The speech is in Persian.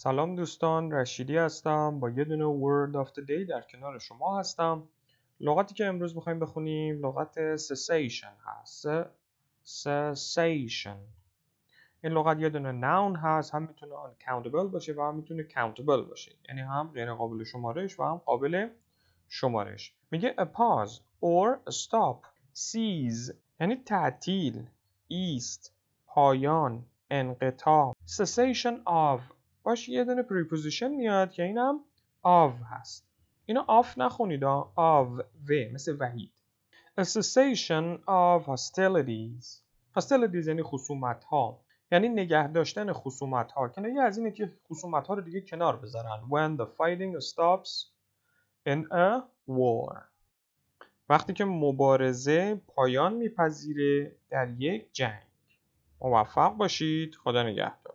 سلام دوستان رشیدی هستم با یه دونه of the day در کنار شما هستم لغتی که امروز میخوایم بخونیم لغت سسیشن هست سسیشن این لغت یه دونه ناون هست هم میتونه آن باشه و هم میتونه countable باشه یعنی هم غیر قابل شمارش و هم قابل شمارش میگه a pause or a stop cease یعنی تعطیل ایست پایان انقطاع cessation of باش یه دونه پریپوزیشن میاد که اینم هم آو هست اینا آف نخونید آو و مثل وحید A cessation of hostilities hostilities یعنی خصومت ها یعنی نگه داشتن خصومت ها کنایه از اینه که خصومت ها رو دیگه کنار بذارن when the fighting stops in a war وقتی که مبارزه پایان میپذیره در یک جنگ موفق باشید خدا نگهدار